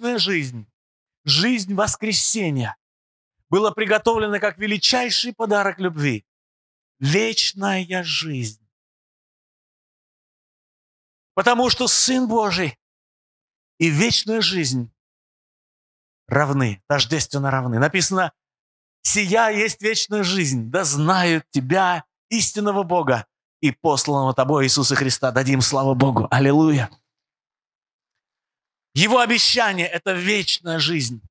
вечная жизнь, жизнь воскресения, было приготовлено как величайший подарок любви. Вечная жизнь. Потому что Сын Божий и вечная жизнь равны, тождественно равны. Написано, «Сия есть вечная жизнь, да знают тебя, истинного Бога, и посланного тобой Иисуса Христа. Дадим славу Богу. Аллилуйя!» Его обещание – это вечная жизнь.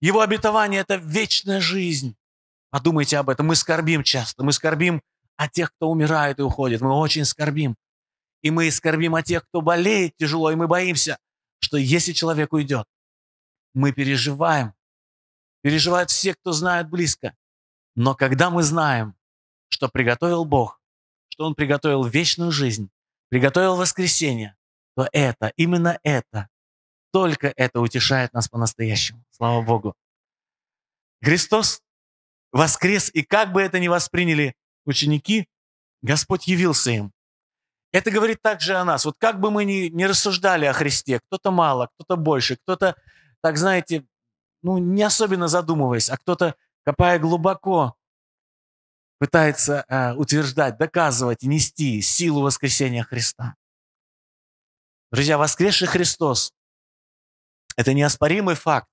Его обетование – это вечная жизнь. Подумайте об этом. Мы скорбим часто. Мы скорбим о тех, кто умирает и уходит. Мы очень скорбим. И мы скорбим о тех, кто болеет тяжело, и мы боимся, что если человек уйдет, мы переживаем. Переживают все, кто знает близко. Но когда мы знаем, что приготовил Бог, что Он приготовил вечную жизнь, приготовил воскресение, то это, именно это только это утешает нас по-настоящему. Слава Богу. Христос воскрес, и как бы это ни восприняли ученики, Господь явился им. Это говорит также о нас. Вот как бы мы ни, ни рассуждали о Христе, кто-то мало, кто-то больше, кто-то, так знаете, ну, не особенно задумываясь, а кто-то, копая глубоко, пытается э, утверждать, доказывать, нести силу воскресения Христа. Друзья, воскресший Христос это неоспоримый факт.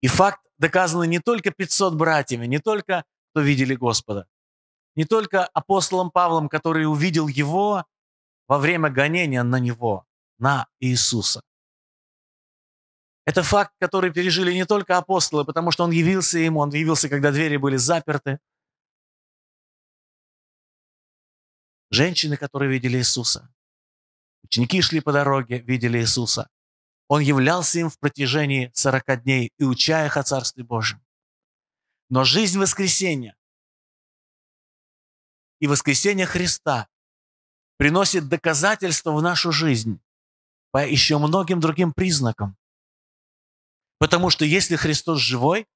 И факт доказан не только 500 братьями, не только кто видели Господа, не только апостолом Павлом, который увидел его во время гонения на него, на Иисуса. Это факт, который пережили не только апостолы, потому что он явился ему, он явился, когда двери были заперты. Женщины, которые видели Иисуса. Ученики шли по дороге, видели Иисуса. Он являлся им в протяжении 40 дней и уча их о Царстве Божьем. Но жизнь воскресения и воскресение Христа приносит доказательства в нашу жизнь по еще многим другим признакам. Потому что если Христос живой,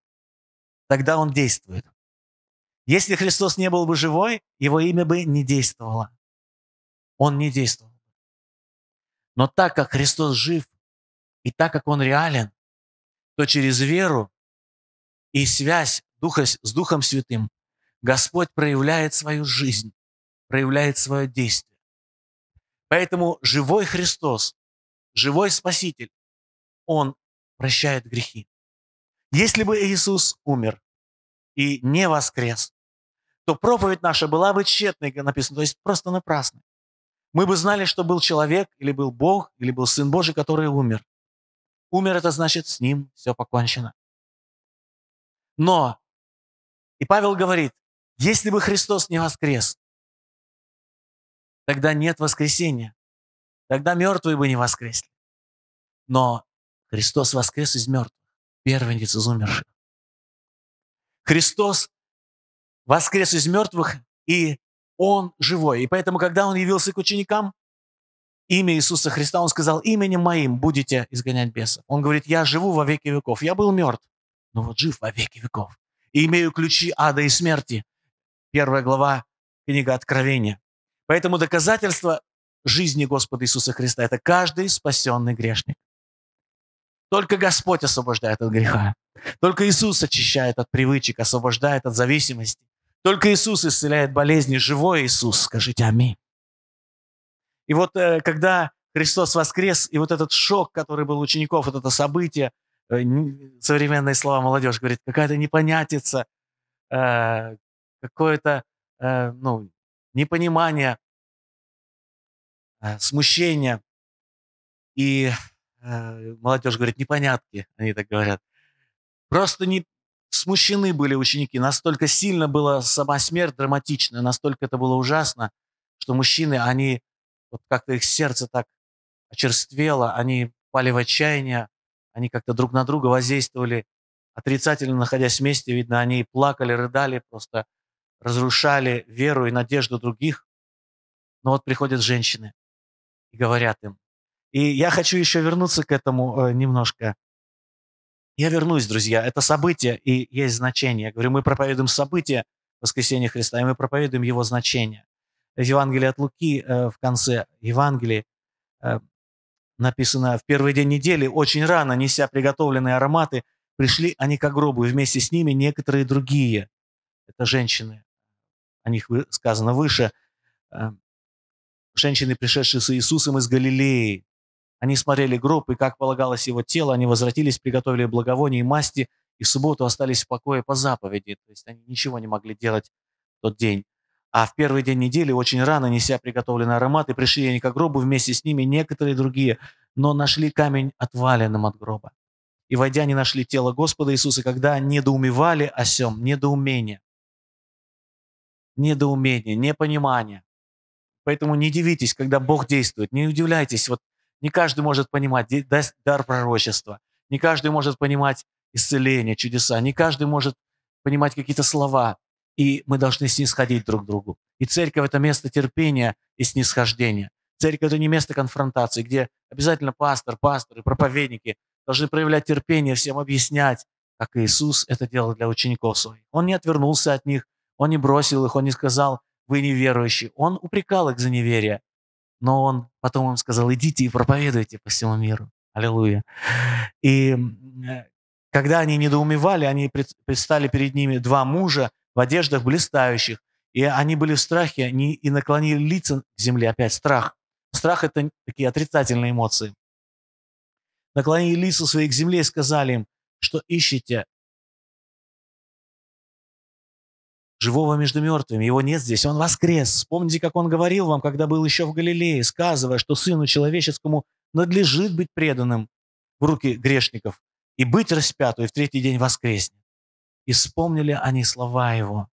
тогда Он действует. Если Христос не был бы живой, Его имя бы не действовало. Он не действовал. Но так как Христос жив, и так как Он реален, то через веру и связь Духа, с Духом Святым Господь проявляет свою жизнь, проявляет свое действие. Поэтому живой Христос, живой Спаситель, Он прощает грехи. Если бы Иисус умер и не воскрес, то проповедь наша была бы тщетной, написано, то есть просто напрасной. Мы бы знали, что был человек, или был Бог, или был Сын Божий, который умер умер, это значит, с ним все покончено. Но, и Павел говорит, если бы Христос не воскрес, тогда нет воскресения, тогда мертвые бы не воскресли. Но Христос воскрес из мертвых, первенец из умерших. Христос воскрес из мертвых, и Он живой. И поэтому, когда Он явился к ученикам, имя Иисуса Христа, он сказал, именем моим будете изгонять беса. Он говорит, я живу во веки веков, я был мертв, но вот жив во веки веков. И имею ключи ада и смерти. Первая глава книга Откровения. Поэтому доказательство жизни Господа Иисуса Христа – это каждый спасенный грешник. Только Господь освобождает от греха. Только Иисус очищает от привычек, освобождает от зависимости. Только Иисус исцеляет болезни. Живой Иисус, скажите аминь. И вот э, когда Христос воскрес, и вот этот шок, который был у учеников, вот это событие, э, современные слова молодежь говорит, какая-то непонятица, э, какое-то ну, непонимание, смущение. И молодежь говорит, непонятки, они так говорят. Просто не смущены были ученики, настолько сильно была сама смерть драматичная, настолько это было ужасно, что мужчины, они вот как-то их сердце так очерствело, они пали в отчаяние, они как-то друг на друга воздействовали отрицательно, находясь вместе, видно, они плакали, рыдали, просто разрушали веру и надежду других. Но вот приходят женщины и говорят им. И я хочу еще вернуться к этому э, немножко. Я вернусь, друзья. Это событие и есть значение. Я говорю, мы проповедуем событие воскресения Христа, и мы проповедуем его значение в Евангелии от Луки э, в конце Евангелия э, написано, в первый день недели, очень рано, неся приготовленные ароматы, пришли они к гробу, и вместе с ними некоторые другие, это женщины, о них сказано выше, э, женщины, пришедшие с Иисусом из Галилеи. Они смотрели гроб, и, как полагалось его тело, они возвратились, приготовили благовоние и масти, и в субботу остались в покое по заповеди. То есть они ничего не могли делать в тот день. А в первый день недели, очень рано, неся приготовленный аромат, и пришли они к гробу вместе с ними некоторые другие, но нашли камень отваленным от гроба. И, войдя, не нашли тело Господа Иисуса, когда недоумевали о сем, недоумение. Недоумение, непонимание. Поэтому не удивитесь, когда Бог действует. Не удивляйтесь, вот не каждый может понимать дар пророчества. Не каждый может понимать исцеление, чудеса. Не каждый может понимать какие-то слова и мы должны снисходить друг к другу. И церковь – это место терпения и снисхождения. Церковь – это не место конфронтации, где обязательно пастор, пасторы, проповедники должны проявлять терпение, всем объяснять, как Иисус это делал для учеников своих. Он не отвернулся от них, он не бросил их, он не сказал, вы неверующие. Он упрекал их за неверие, но он потом им сказал, идите и проповедуйте по всему миру. Аллилуйя. И э, когда они недоумевали, они предстали перед ними два мужа, в одеждах блистающих. И они были в страхе они и наклонили лица к земле. Опять страх. Страх – это такие отрицательные эмоции. Наклонили лица своих к земле и сказали им, что ищете живого между мертвыми. Его нет здесь, он воскрес. Вспомните, как он говорил вам, когда был еще в Галилее, сказывая, что сыну человеческому надлежит быть преданным в руки грешников и быть распятым, и в третий день воскреснет и вспомнили они слова его.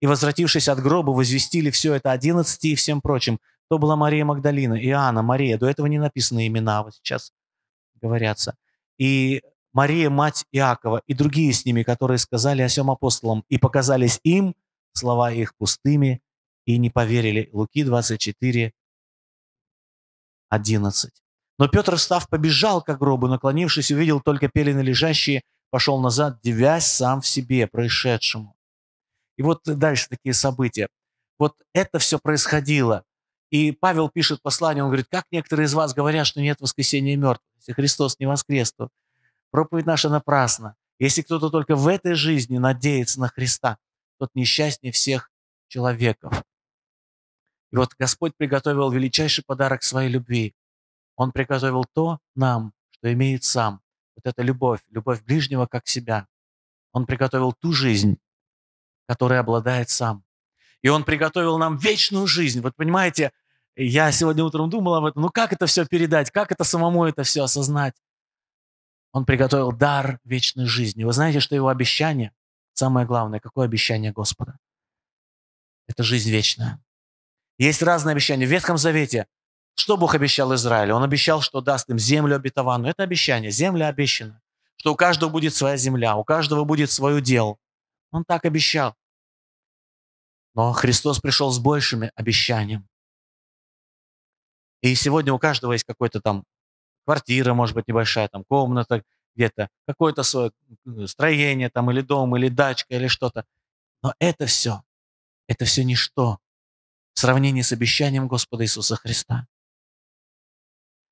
И, возвратившись от гроба, возвестили все это одиннадцати и всем прочим. То была Мария Магдалина, Иоанна, Мария. До этого не написаны имена, а вот сейчас говорятся. И Мария, мать Иакова, и другие с ними, которые сказали о сем апостолам, и показались им слова их пустыми, и не поверили. Луки 24, 11. Но Петр, став, побежал к гробу, наклонившись, увидел только пелены лежащие – пошел назад, девясь сам в себе происшедшему. И вот дальше такие события. Вот это все происходило. И Павел пишет послание, он говорит, как некоторые из вас говорят, что нет воскресения мертвых, если Христос не воскрес, то проповедь наша напрасна. Если кто-то только в этой жизни надеется на Христа, тот несчастнее всех человеков. И вот Господь приготовил величайший подарок своей любви. Он приготовил то нам, что имеет сам, вот это любовь, любовь ближнего как себя. Он приготовил ту жизнь, которой обладает сам. И он приготовил нам вечную жизнь. Вот понимаете, я сегодня утром думал об этом. Ну как это все передать? Как это самому это все осознать? Он приготовил дар вечной жизни. Вы знаете, что его обещание, самое главное, какое обещание Господа? Это жизнь вечная. Есть разные обещания. В Ветхом Завете что Бог обещал Израилю? Он обещал, что даст им землю обетованную. Это обещание, земля обещана. Что у каждого будет своя земля, у каждого будет свое дело. Он так обещал. Но Христос пришел с большими обещаниями. И сегодня у каждого есть какой-то там квартира, может быть, небольшая, там комната где-то, какое-то свое строение, там, или дом, или дачка, или что-то. Но это все, это все ничто в сравнении с обещанием Господа Иисуса Христа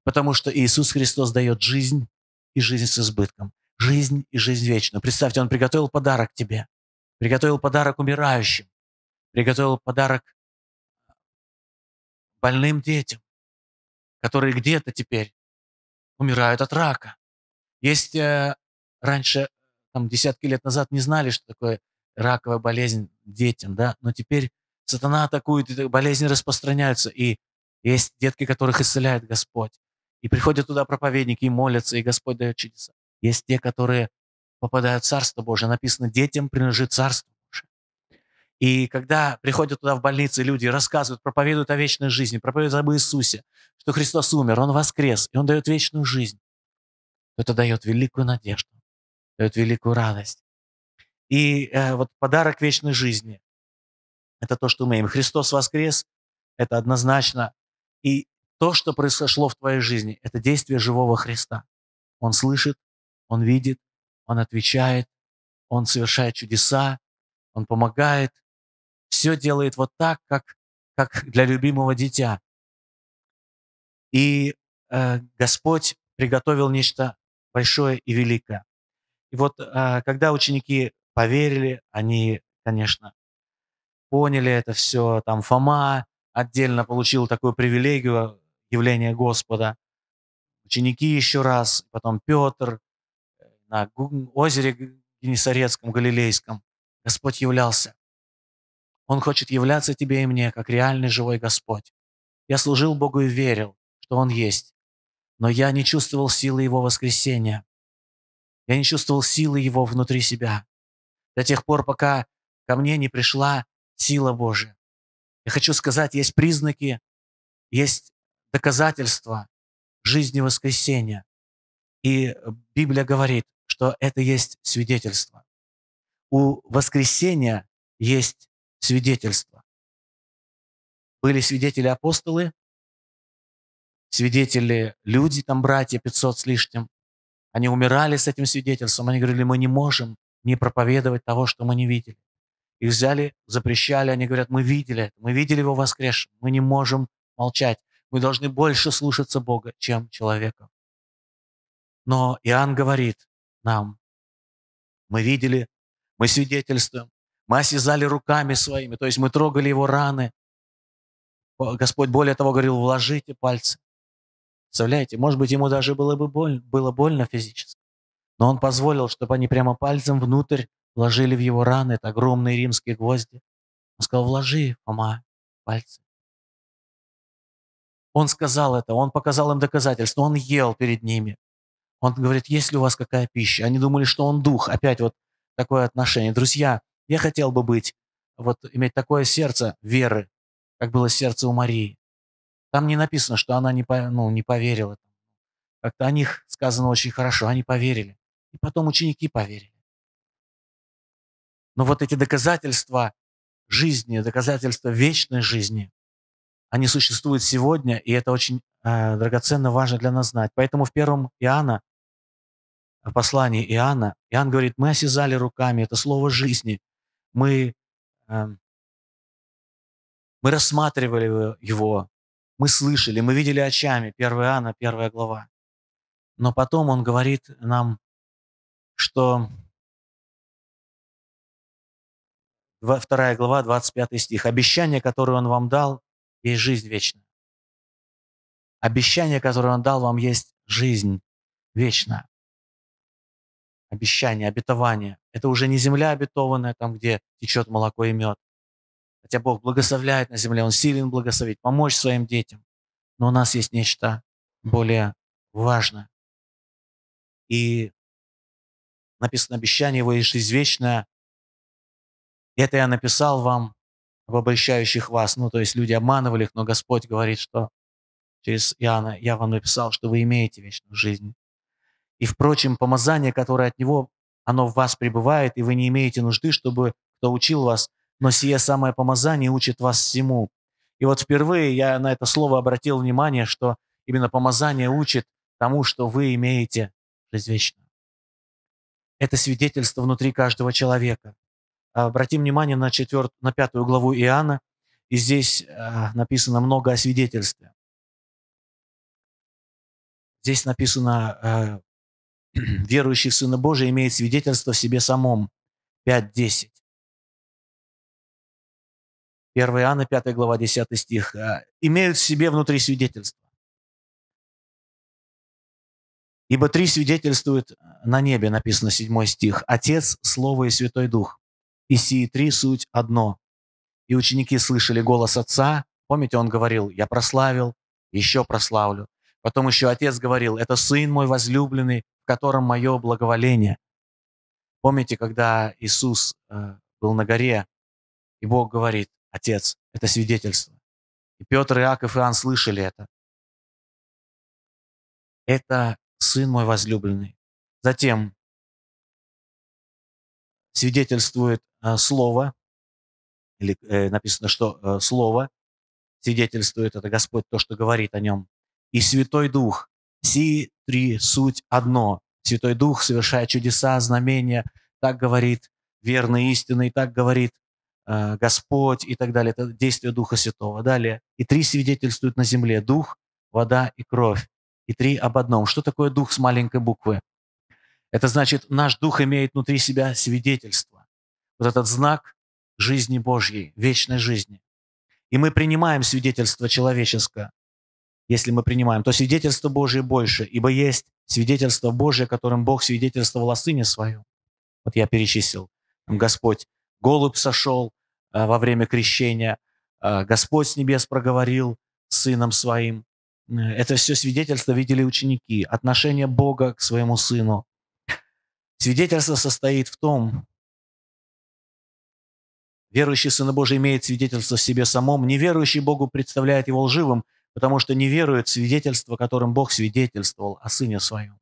потому что Иисус Христос дает жизнь и жизнь с избытком, жизнь и жизнь вечную. Представьте, Он приготовил подарок тебе, приготовил подарок умирающим, приготовил подарок больным детям, которые где-то теперь умирают от рака. Есть э, раньше, там, десятки лет назад не знали, что такое раковая болезнь детям, да, но теперь сатана атакует, болезни распространяются, и есть детки, которых исцеляет Господь. И приходят туда проповедники, и молятся, и Господь дает чудеса. Есть те, которые попадают в Царство Божие. Написано, детям принадлежит Царство Божие. И когда приходят туда в больницы люди, рассказывают, проповедуют о вечной жизни, проповедуют об Иисусе, что Христос умер, Он воскрес, и Он дает вечную жизнь, это дает великую надежду, дает великую радость. И э, вот подарок вечной жизни – это то, что мы имеем. Христос воскрес – это однозначно. И то, что произошло в твоей жизни, это действие живого Христа. Он слышит, он видит, он отвечает, он совершает чудеса, он помогает. Все делает вот так, как, как для любимого дитя. И э, Господь приготовил нечто большое и великое. И вот э, когда ученики поверили, они, конечно, поняли это все. Там Фома отдельно получил такую привилегию, явление Господа. Ученики еще раз, потом Петр э, на озере Генесарецком, Галилейском. Господь являлся. Он хочет являться тебе и мне, как реальный живой Господь. Я служил Богу и верил, что Он есть, но я не чувствовал силы Его воскресения. Я не чувствовал силы Его внутри себя. До тех пор, пока ко мне не пришла сила Божия. Я хочу сказать, есть признаки, есть доказательство жизни воскресения. И Библия говорит, что это есть свидетельство. У воскресения есть свидетельство. Были свидетели апостолы, свидетели люди, там братья 500 с лишним. Они умирали с этим свидетельством. Они говорили, мы не можем не проповедовать того, что мы не видели. Их взяли, запрещали, они говорят, мы видели это, мы видели его воскресшим, мы не можем молчать. Мы должны больше слушаться Бога, чем человека. Но Иоанн говорит нам, мы видели, мы свидетельствуем, мы осязали руками своими, то есть мы трогали его раны. Господь более того говорил, вложите пальцы. Представляете, может быть, ему даже было бы больно, было больно физически, но он позволил, чтобы они прямо пальцем внутрь вложили в его раны, это огромные римские гвозди. Он сказал, вложи, Фома, пальцы. Он сказал это, он показал им доказательства, он ел перед ними. Он говорит, есть ли у вас какая пища? Они думали, что он дух. Опять вот такое отношение. Друзья, я хотел бы быть, вот иметь такое сердце веры, как было сердце у Марии. Там не написано, что она не, ну, не поверила. Как-то о них сказано очень хорошо, они поверили. И потом ученики поверили. Но вот эти доказательства жизни, доказательства вечной жизни, они существуют сегодня, и это очень э, драгоценно, важно для нас знать. Поэтому в первом Иоанна, в послании Иоанна, Иоанн говорит, мы осязали руками, это слово жизни, мы, э, мы рассматривали его, мы слышали, мы видели очами, 1 Иоанна, 1 глава. Но потом он говорит нам, что 2 глава, 25 стих. «Обещание, которое Он вам дал, есть жизнь вечная. Обещание, которое Он дал вам, есть жизнь вечная. Обещание, обетование. Это уже не земля обетованная, там, где течет молоко и мед. Хотя Бог благословляет на земле, Он силен благословить, помочь своим детям. Но у нас есть нечто более важное. И написано обещание Его есть жизнь вечная. это я написал вам, обольщающих вас». Ну, то есть люди обманывали их, но Господь говорит, что через Иоанна «Я вам написал, что вы имеете вечную жизнь». И, впрочем, помазание, которое от Него, оно в вас пребывает, и вы не имеете нужды, чтобы кто учил вас, но сие самое помазание учит вас всему. И вот впервые я на это слово обратил внимание, что именно помазание учит тому, что вы имеете жизнь вечную. Это свидетельство внутри каждого человека. Обратим внимание на, четвер... на пятую главу Иоанна, и здесь а, написано много о свидетельстве. Здесь написано, а, верующий в Сына Божия имеет свидетельство в себе самом. 5.10. 1 Иоанна, 5 глава, 10 стих. А, «Имеют в себе внутри свидетельство. Ибо три свидетельствуют на небе, написано 7 стих, Отец, Слово и Святой Дух и сии три суть одно. И ученики слышали голос Отца, помните, Он говорил, «Я прославил, еще прославлю». Потом еще Отец говорил, «Это Сын мой возлюбленный, в котором мое благоволение». Помните, когда Иисус э, был на горе, и Бог говорит, «Отец, это свидетельство». И Петр, Иаков и Иоанн слышали это. Это Сын мой возлюбленный. Затем свидетельствует Э, слово, или э, написано, что э, слово свидетельствует, это Господь то, что говорит о нем, и Святой Дух. Си три суть одно. Святой Дух совершает чудеса, знамения, так говорит верный, истинный, так говорит Господь и так далее. Это действие Духа Святого. Далее. И три свидетельствуют на земле. Дух, вода и кровь. И три об одном. Что такое дух с маленькой буквы? Это значит, наш дух имеет внутри себя свидетельство вот этот знак жизни Божьей, вечной жизни. И мы принимаем свидетельство человеческое, если мы принимаем, то свидетельство Божье больше, ибо есть свидетельство Божье, которым Бог свидетельствовал о Сыне Своем. Вот я перечислил. Господь голубь сошел э, во время крещения, э, Господь с небес проговорил Сыном Своим. Это все свидетельство видели ученики, отношение Бога к Своему Сыну. Свидетельство состоит в том, Верующий Сына Божий имеет свидетельство в себе самом, неверующий Богу представляет его лживым, потому что не верует в свидетельство, которым Бог свидетельствовал о Сыне Своем.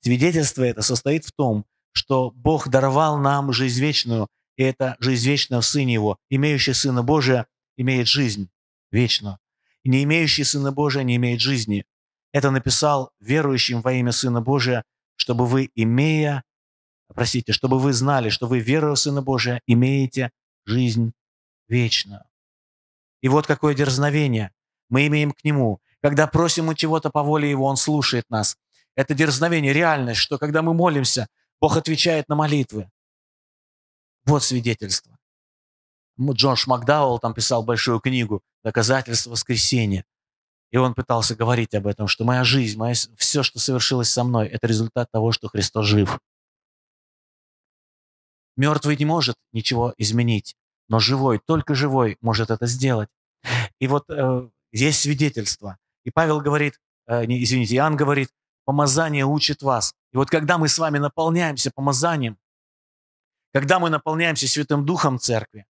Свидетельство это состоит в том, что Бог даровал нам жизнь вечную, и эта жизнь вечная в Сыне Его. Имеющий Сына Божия имеет жизнь вечную. И не имеющий Сына Божия не имеет жизни. Это написал верующим во имя Сына Божия, чтобы вы, имея, простите, чтобы вы знали, что вы, веруя в Сына Божия, имеете жизнь вечную. И вот какое дерзновение мы имеем к Нему. Когда просим у чего-то по воле Его, Он слушает нас. Это дерзновение, реальность, что когда мы молимся, Бог отвечает на молитвы. Вот свидетельство. Джордж Макдауэлл там писал большую книгу «Доказательство воскресения». И он пытался говорить об этом, что моя жизнь, моя, все, что совершилось со мной, это результат того, что Христос жив. Мертвый не может ничего изменить, но живой, только живой может это сделать. И вот э, есть свидетельство. И Павел говорит, э, не, извините, Иоанн говорит, помазание учит вас. И вот когда мы с вами наполняемся помазанием, когда мы наполняемся Святым Духом Церкви,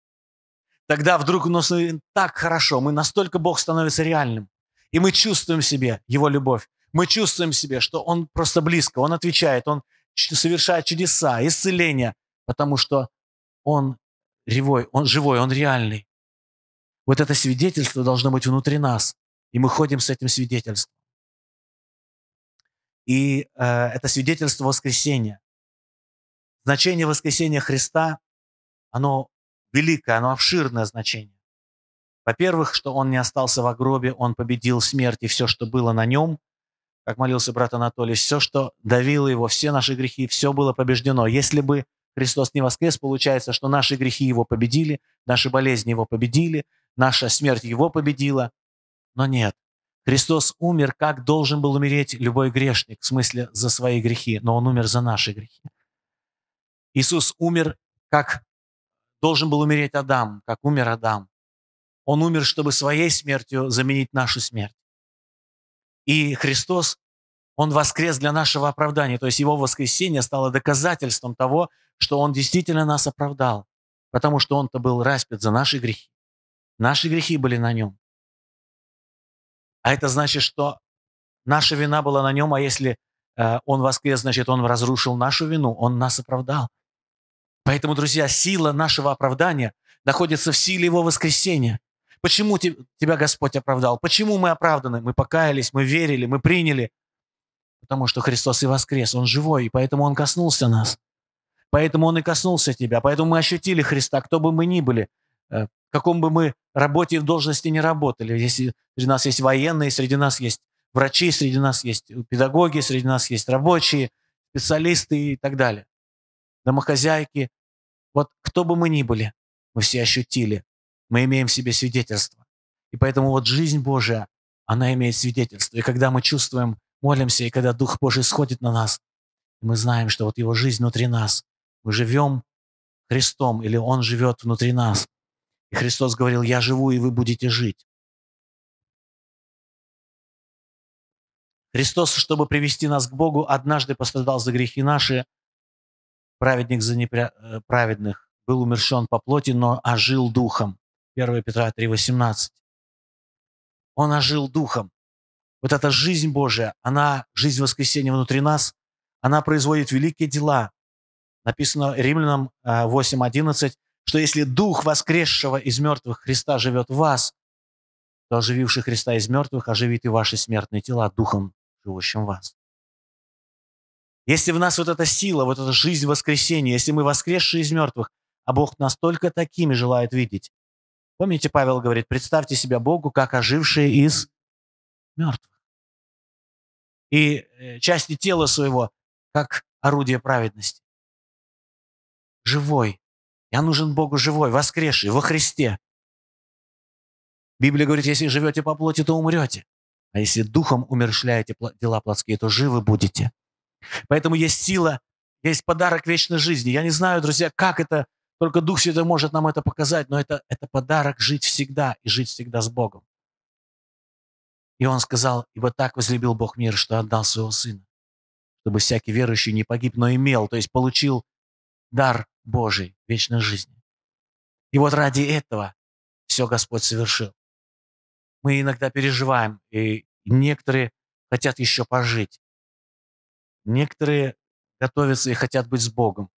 тогда вдруг у нас так хорошо, мы настолько Бог становится реальным, и мы чувствуем себе Его любовь, мы чувствуем себе, что Он просто близко, Он отвечает, Он совершает чудеса, исцеления, потому что он живой, он живой, он реальный. Вот это свидетельство должно быть внутри нас, и мы ходим с этим свидетельством. И э, это свидетельство воскресения. Значение воскресения Христа, оно великое, оно обширное значение. Во-первых, что он не остался в гробе, он победил смерть и все, что было на нем, как молился брат Анатолий, все, что давило его, все наши грехи, все было побеждено. Если бы Христос не воскрес, получается, что наши грехи Его победили, наши болезни Его победили, наша смерть Его победила. Но нет, Христос умер, как должен был умереть любой грешник, в смысле за свои грехи, но Он умер за наши грехи. Иисус умер, как должен был умереть Адам, как умер Адам. Он умер, чтобы своей смертью заменить нашу смерть. И Христос, Он воскрес для нашего оправдания, то есть Его воскресение стало доказательством того, что Он действительно нас оправдал, потому что Он-то был распят за наши грехи. Наши грехи были на Нем. А это значит, что наша вина была на Нем, а если э, Он воскрес, значит, Он разрушил нашу вину, Он нас оправдал. Поэтому, друзья, сила нашего оправдания находится в силе Его воскресения. Почему te, тебя Господь оправдал? Почему мы оправданы? Мы покаялись, мы верили, мы приняли. Потому что Христос и воскрес, Он живой, и поэтому Он коснулся нас. Поэтому Он и коснулся тебя, поэтому мы ощутили Христа, кто бы мы ни были, э, в каком бы мы работе и должности не работали. Если среди нас есть военные, среди нас есть врачи, среди нас есть э, педагоги, среди нас есть рабочие, специалисты и так далее, домохозяйки. Вот кто бы мы ни были, мы все ощутили, мы имеем в себе свидетельство. И поэтому вот жизнь Божия, она имеет свидетельство. И когда мы чувствуем, молимся, и когда Дух Божий сходит на нас, мы знаем, что вот Его жизнь внутри нас, мы живем Христом, или Он живет внутри нас. И Христос говорил, я живу, и вы будете жить. Христос, чтобы привести нас к Богу, однажды пострадал за грехи наши, праведник за неправедных, э, был умершен по плоти, но ожил духом. 1 Петра 3,18. Он ожил духом. Вот эта жизнь Божия, она, жизнь воскресения внутри нас, она производит великие дела. Написано Римлянам 8.11, э, что если Дух воскресшего из мертвых Христа живет в вас, то ожививший Христа из мертвых оживит и ваши смертные тела Духом, живущим в вас. Если в нас вот эта сила, вот эта жизнь воскресения, если мы воскресшие из мертвых, а Бог нас только такими желает видеть. Помните, Павел говорит, представьте себя Богу, как ожившие из мертвых. И э, части тела своего, как орудие праведности живой. Я нужен Богу живой, воскресший, во Христе. Библия говорит, если живете по плоти, то умрете. А если духом умершляете дела плотские, то живы будете. Поэтому есть сила, есть подарок вечной жизни. Я не знаю, друзья, как это, только Дух Святой может нам это показать, но это, это подарок жить всегда и жить всегда с Богом. И он сказал, ибо так возлюбил Бог мир, что отдал своего Сына, чтобы всякий верующий не погиб, но имел, то есть получил дар Божией, вечной жизни. И вот ради этого все Господь совершил. Мы иногда переживаем, и некоторые хотят еще пожить. Некоторые готовятся и хотят быть с Богом.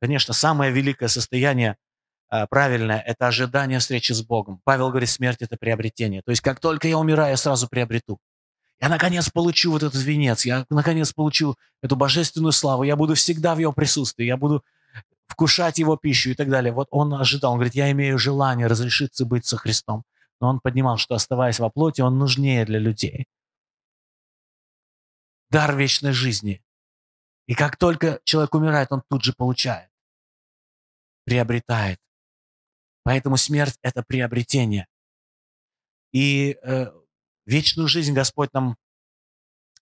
Конечно, самое великое состояние а, правильное – это ожидание встречи с Богом. Павел говорит, смерть – это приобретение. То есть, как только я умираю, я сразу приобрету. Я, наконец, получу вот этот венец, я, наконец, получу эту божественную славу, я буду всегда в его присутствии, я буду вкушать его пищу и так далее. Вот он ожидал, он говорит, я имею желание разрешиться быть со Христом. Но он поднимал, что оставаясь во плоти, он нужнее для людей. Дар вечной жизни. И как только человек умирает, он тут же получает, приобретает. Поэтому смерть – это приобретение. И э, вечную жизнь Господь нам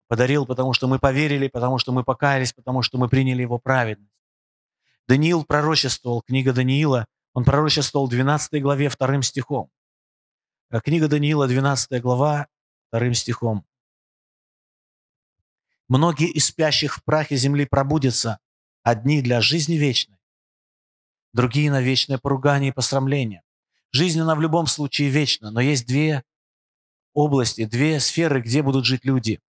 подарил, потому что мы поверили, потому что мы покаялись, потому что мы приняли Его праведно. Даниил пророчествовал, книга Даниила, он пророчествовал в 12 главе вторым стихом. Э, книга Даниила, 12 глава, вторым стихом. «Многие из спящих в прахе земли пробудятся, одни для жизни вечной, другие на вечное поругание и посрамление. Жизнь, она в любом случае вечна, но есть две области, две сферы, где будут жить люди.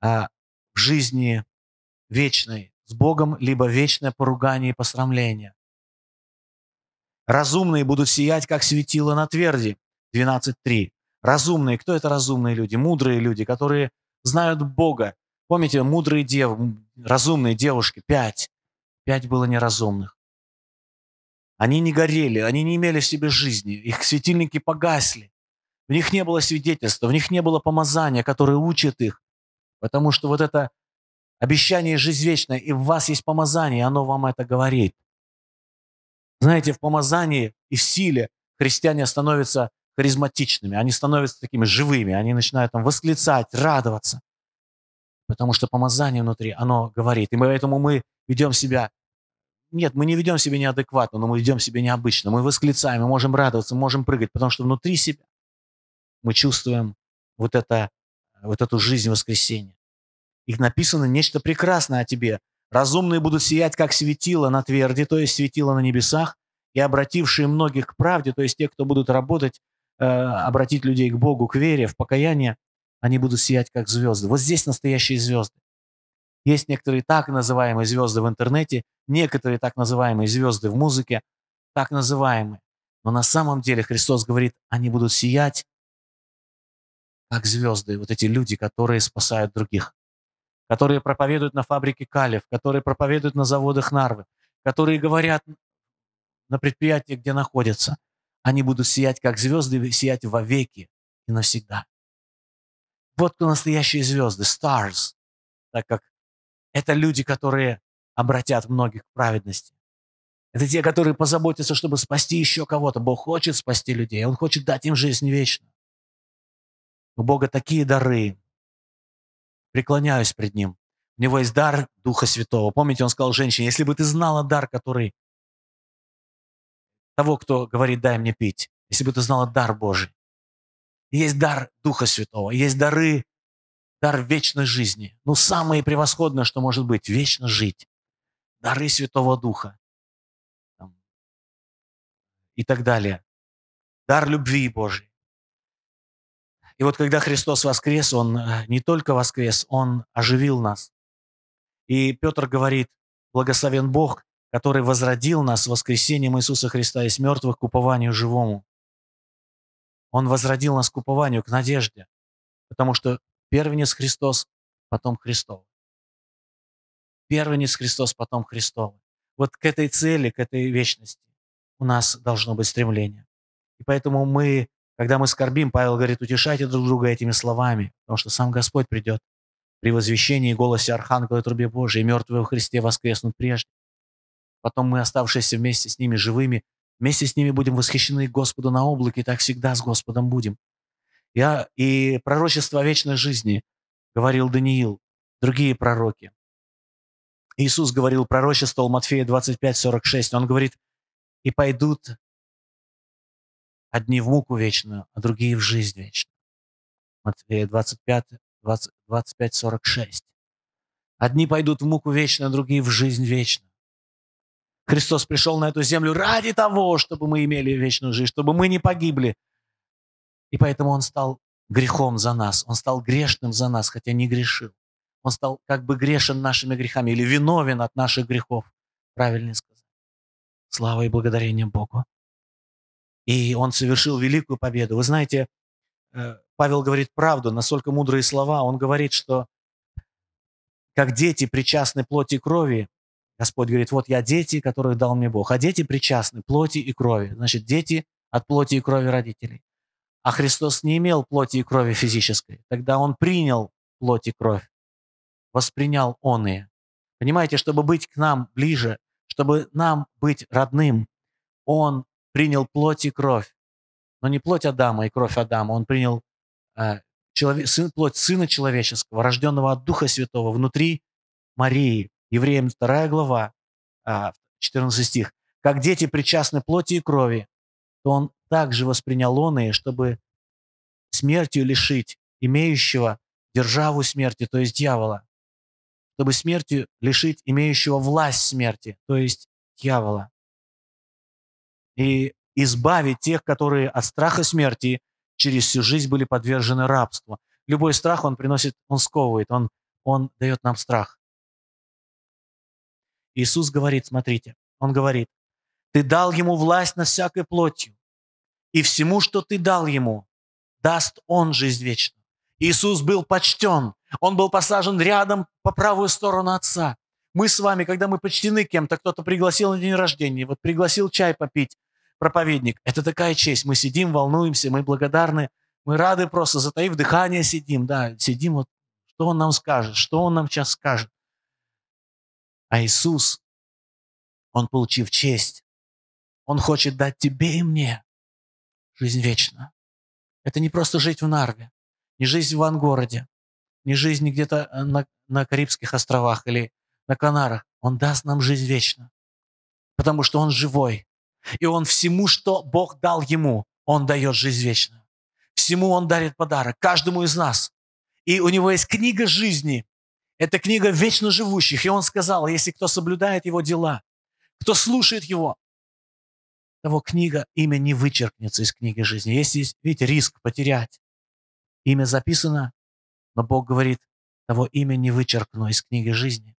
А в жизни вечной с Богом, либо вечное поругание и посрамление. Разумные будут сиять, как светило на тверди. 12.3. Разумные. Кто это разумные люди? Мудрые люди, которые знают Бога. Помните, мудрые дев, разумные девушки. Пять. Пять было неразумных. Они не горели, они не имели в себе жизни. Их светильники погасли. В них не было свидетельства, в них не было помазания, которое учит их. Потому что вот это Обещание жизнь вечная, и в вас есть помазание, и оно вам это говорит. Знаете, в помазании и в силе христиане становятся харизматичными, они становятся такими живыми, они начинают там восклицать, радоваться. Потому что помазание внутри, оно говорит. И поэтому мы ведем себя... Нет, мы не ведем себя неадекватно, но мы ведем себя необычно. Мы восклицаем, мы можем радоваться, мы можем прыгать, потому что внутри себя мы чувствуем вот, это, вот эту жизнь воскресения. Их написано нечто прекрасное о тебе. Разумные будут сиять, как светило на тверди, то есть светило на небесах, и обратившие многих к правде, то есть те, кто будут работать, э, обратить людей к Богу, к вере, в покаяние, они будут сиять, как звезды. Вот здесь настоящие звезды. Есть некоторые так называемые звезды в интернете, некоторые так называемые звезды в музыке, так называемые. Но на самом деле Христос говорит, они будут сиять, как звезды, вот эти люди, которые спасают других которые проповедуют на фабрике Калев, которые проповедуют на заводах Нарвы, которые говорят на предприятии, где находятся. Они будут сиять, как звезды, сиять вовеки и навсегда. Вот кто настоящие звезды, stars, так как это люди, которые обратят многих к праведности. Это те, которые позаботятся, чтобы спасти еще кого-то. Бог хочет спасти людей, Он хочет дать им жизнь вечную. У Бога такие дары, преклоняюсь пред Ним. У него есть дар Духа Святого. Помните, он сказал женщине, если бы ты знала дар, который того, кто говорит, дай мне пить, если бы ты знала дар Божий. Есть дар Духа Святого, есть дары, дар вечной жизни. Ну, самое превосходное, что может быть, вечно жить. Дары Святого Духа. Там, и так далее. Дар любви Божьей. И вот когда Христос воскрес, Он э, не только воскрес, Он оживил нас. И Петр говорит, благословен Бог, который возродил нас воскресением Иисуса Христа из мертвых к упованию живому. Он возродил нас к упованию, к надежде, потому что первенец Христос, потом Христов. Первенец Христос, потом Христов. Вот к этой цели, к этой вечности у нас должно быть стремление. И поэтому мы когда мы скорбим, Павел говорит, утешайте друг друга этими словами, потому что сам Господь придет при возвещении и голосе Архангела и трубе Божией, и мертвые в Христе воскреснут прежде. Потом мы, оставшиеся вместе с ними живыми, вместе с ними будем восхищены Господу на облаке, и так всегда с Господом будем. Я и пророчество о вечной жизни говорил Даниил, другие пророки. Иисус говорил пророчество у Матфея 25, 46. Он говорит, «И пойдут Одни в муку вечную, а другие в жизнь вечную. Матфея 25, 20, 25, 46. Одни пойдут в муку вечную, а другие в жизнь вечную. Христос пришел на эту землю ради того, чтобы мы имели вечную жизнь, чтобы мы не погибли. И поэтому Он стал грехом за нас, Он стал грешным за нас, хотя не грешил. Он стал как бы грешен нашими грехами или виновен от наших грехов, правильнее сказать. Слава и благодарение Богу. И он совершил великую победу. Вы знаете, э, Павел говорит правду, настолько мудрые слова. Он говорит, что как дети причастны плоти и крови, Господь говорит, вот я дети, которых дал мне Бог. А дети причастны плоти и крови. Значит, дети от плоти и крови родителей. А Христос не имел плоти и крови физической. Тогда Он принял плоть и кровь. Воспринял Он ее. Понимаете, чтобы быть к нам ближе, чтобы нам быть родным, Он принял плоть и кровь. Но не плоть Адама и кровь Адама, он принял э, человек, сын, плоть Сына Человеческого, рожденного от Духа Святого внутри Марии. Евреям 2 глава, э, а, 14 стих. «Как дети причастны плоти и крови, то он также воспринял он и, чтобы смертью лишить имеющего державу смерти, то есть дьявола, чтобы смертью лишить имеющего власть смерти, то есть дьявола и избавить тех, которые от страха смерти через всю жизнь были подвержены рабству. Любой страх он приносит, он сковывает, он, он дает нам страх. Иисус говорит, смотрите, он говорит, ты дал ему власть над всякой плотью, и всему, что ты дал ему, даст он жизнь вечную. Иисус был почтен, он был посажен рядом по правую сторону Отца. Мы с вами, когда мы почтены кем-то, кто-то пригласил на день рождения, вот пригласил чай попить, проповедник, это такая честь. Мы сидим, волнуемся, мы благодарны, мы рады просто, затаив дыхание, сидим, да, сидим, вот что он нам скажет, что он нам сейчас скажет. А Иисус, он, получив честь, он хочет дать тебе и мне жизнь вечную. Это не просто жить в Нарве, не жизнь в Ангороде, не жизнь где-то э, на, на Карибских островах или на Канара, он даст нам жизнь вечно, потому что он живой. И он всему, что Бог дал ему, он дает жизнь вечную. Всему он дарит подарок, каждому из нас. И у него есть книга жизни. Это книга вечно живущих. И он сказал, если кто соблюдает его дела, кто слушает его, того книга, имя не вычеркнется из книги жизни. Есть, есть видите, риск потерять. Имя записано, но Бог говорит, того имя не вычеркну из книги жизни.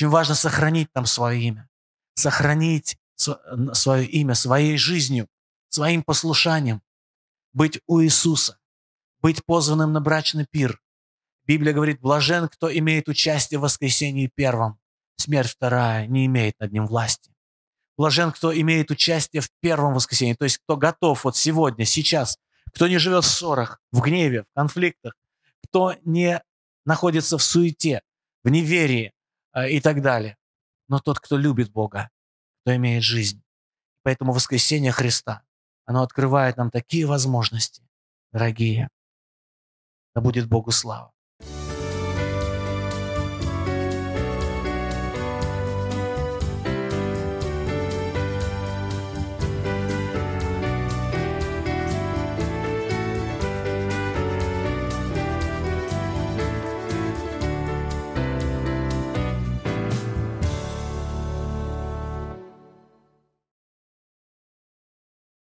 Очень важно сохранить там свое имя. Сохранить свое имя своей жизнью, своим послушанием. Быть у Иисуса. Быть позванным на брачный пир. Библия говорит, блажен, кто имеет участие в воскресении первом. Смерть вторая не имеет над ним власти. Блажен, кто имеет участие в первом воскресении, то есть кто готов вот сегодня, сейчас, кто не живет в ссорах, в гневе, в конфликтах, кто не находится в суете, в неверии, Э, и так далее. Но тот, кто любит Бога, кто имеет жизнь. Поэтому воскресение Христа, оно открывает нам такие возможности, дорогие. Да будет Богу слава.